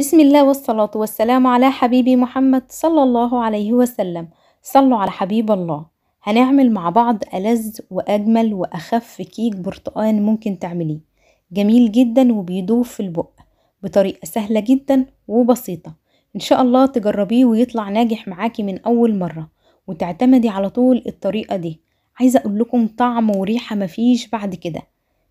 بسم الله والصلاة والسلام على حبيبي محمد صلى الله عليه وسلم صلوا على حبيب الله هنعمل مع بعض ألذ وأجمل وأخف كيك برتقان ممكن تعمليه جميل جدا وبيدوب في البق بطريقة سهلة جدا وبسيطة إن شاء الله تجربيه ويطلع ناجح معاكي من أول مرة وتعتمدي على طول الطريقة دي عايزة أقول لكم طعم وريحة مفيش بعد كده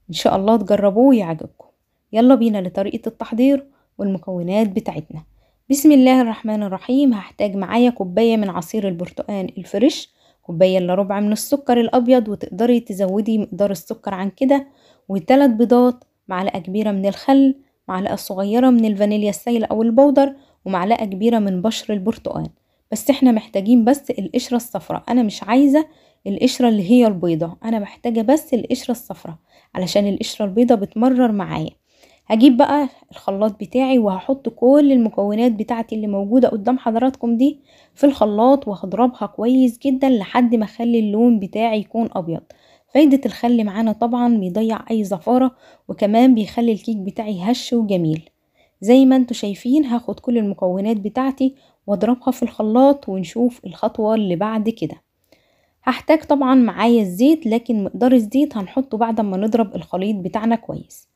إن شاء الله تجربوه ويعجبكم يلا بينا لطريقة التحضير والمكونات بتاعتنا بسم الله الرحمن الرحيم هحتاج معايا كوباية من عصير البرتقال الفريش كوباية الا ربع من السكر الابيض وتقدري تزودي مقدار السكر عن كده وتلات بيضات معلقة كبيرة من الخل معلقة صغيرة من الفانيليا السايلة او البودر ومعلقة كبيرة من بشر البرتقال بس احنا محتاجين بس القشرة الصفراء انا مش عايزة القشرة اللي هي البيضة انا محتاجة بس القشرة الصفراء علشان القشرة البيضة بتمرر معايا هجيب بقى الخلاط بتاعي وهحط كل المكونات بتاعتي اللي موجودة قدام حضراتكم دي في الخلاط وهضربها كويس جدا لحد ما اخلي اللون بتاعي يكون ابيض فايدة الخل معانا طبعا بيضيع اي زفارة وكمان بيخلي الكيك بتاعي هش وجميل زي ما انتوا شايفين هاخد كل المكونات بتاعتي واضربها في الخلاط ونشوف الخطوة اللي بعد كده هحتاج طبعا معايا الزيت لكن مقدار الزيت هنحطه بعد ما نضرب الخليط بتاعنا كويس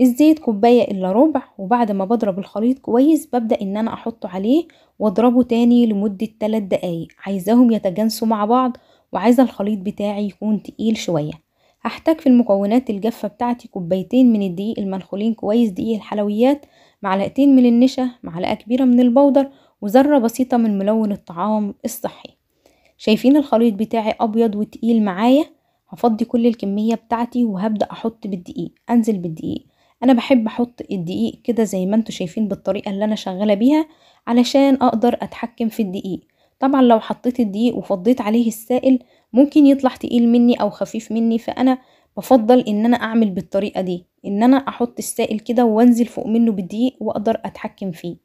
الزيت كوباية الا ربع وبعد ما بضرب الخليط كويس ببدأ ان انا احطه عليه واضربه تاني لمدة تلات دقايق عايزاهم يتجانسوا مع بعض وعايزة الخليط بتاعي يكون تقيل شوية هحتاج في المكونات الجافة بتاعتي كوبايتين من الدقيق المنخولين كويس دقيق الحلويات معلقتين من النشا معلقة كبيرة من البودر وذرة بسيطة من ملون الطعام الصحي شايفين الخليط بتاعي ابيض وتقيل معايا هفضي كل الكمية بتاعتي وهبدأ احط بالدقيق انزل بالدقيق انا بحب احط الدقيق كده زي ما انتوا شايفين بالطريقة اللي انا شغالة بيها علشان اقدر اتحكم في الدقيق طبعا لو حطيت الدقيق وفضيت عليه السائل ممكن يطلع تقيل مني او خفيف مني فانا بفضل ان انا اعمل بالطريقة دي ان انا احط السائل كده وانزل فوق منه بالدقيق واقدر اتحكم فيه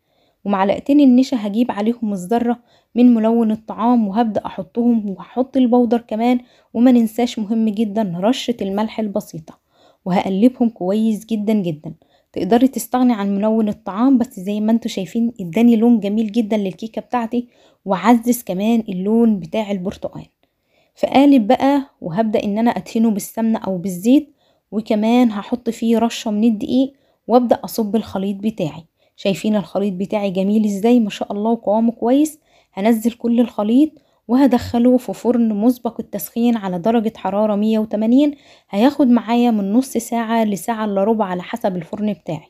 ومعلقتين النشا هجيب عليهم الذرة من ملون الطعام وهبدأ احطهم وهحط البودر كمان وما ننساش مهم جدا رشة الملح البسيطة وهقلبهم كويس جدا جدا تقدري تستغني عن ملون الطعام بس زي ما انتوا شايفين اداني لون جميل جدا للكيكه بتاعتي وعزز كمان اللون بتاع البرتقال فقالب بقى وهبدا ان انا ادهنه بالسمنه او بالزيت وكمان هحط فيه رشه من الدقيق وابدا اصب الخليط بتاعي شايفين الخليط بتاعي جميل ازاي ما شاء الله وقوامه كويس هنزل كل الخليط وهدخله في فرن مسبق التسخين على درجة حرارة 180 هياخد معايا من نص ساعة لساعة الا ربع على حسب الفرن بتاعي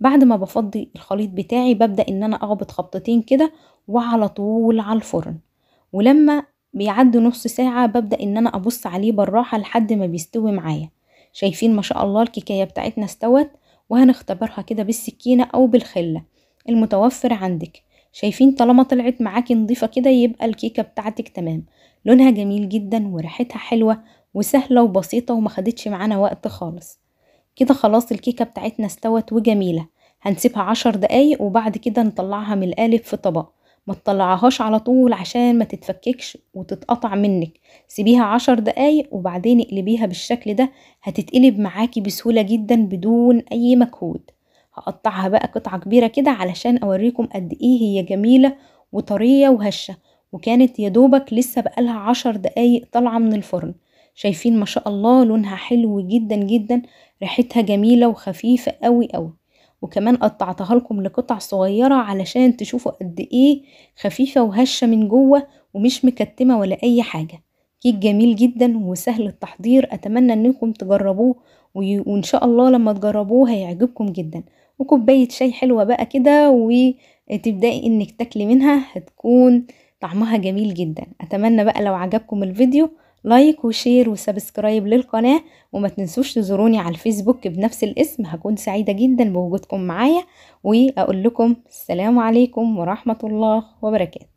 بعد ما بفضي الخليط بتاعي ببدأ ان انا اخبط خبطتين كده وعلى طول على الفرن ولما بيعدي نص ساعة ببدأ ان انا ابص عليه بالراحة لحد ما بيستوي معايا شايفين ما شاء الله الكيكاية بتاعتنا استوت وهنختبرها كده بالسكينة او بالخلة المتوفر عندك شايفين طالما طلعت معاكي نظيفة كده يبقى الكيكة بتاعتك تمام لونها جميل جدا وريحتها حلوة وسهلة وبسيطة وما خدتش معانا وقت خالص كده خلاص الكيكة بتاعتنا استوت وجميلة هنسيبها عشر دقايق وبعد كده نطلعها من القالب في طبق ما تطلعهاش على طول عشان ما تتفككش وتتقطع منك سيبيها عشر دقايق وبعدين اقلبيها بالشكل ده هتتقلب معاكي بسهولة جدا بدون اي مجهود هقطعها بقى قطعة كبيرة كده علشان اوريكم قد ايه هي جميلة وطرية وهشة وكانت يدوبك لسه بقالها عشر دقايق طالعة من الفرن شايفين ما شاء الله لونها حلو جدا جدا ريحتها جميلة وخفيفة قوي قوي وكمان قطعتها لكم لقطع صغيرة علشان تشوفوا قد ايه خفيفة وهشة من جوه ومش مكتمة ولا اي حاجة كيك جميل جدا وسهل التحضير اتمنى انكم تجربوه وان شاء الله لما تجربوه هيعجبكم جدا وكوباية شاي حلوة بقى كده وتبدأي انك تاكلي منها هتكون طعمها جميل جدا اتمنى بقى لو عجبكم الفيديو لايك وشير وسبسكرايب للقناة وما تنسوش تزوروني على الفيسبوك بنفس الاسم هكون سعيدة جدا بوجودكم معايا واقول لكم السلام عليكم ورحمة الله وبركاته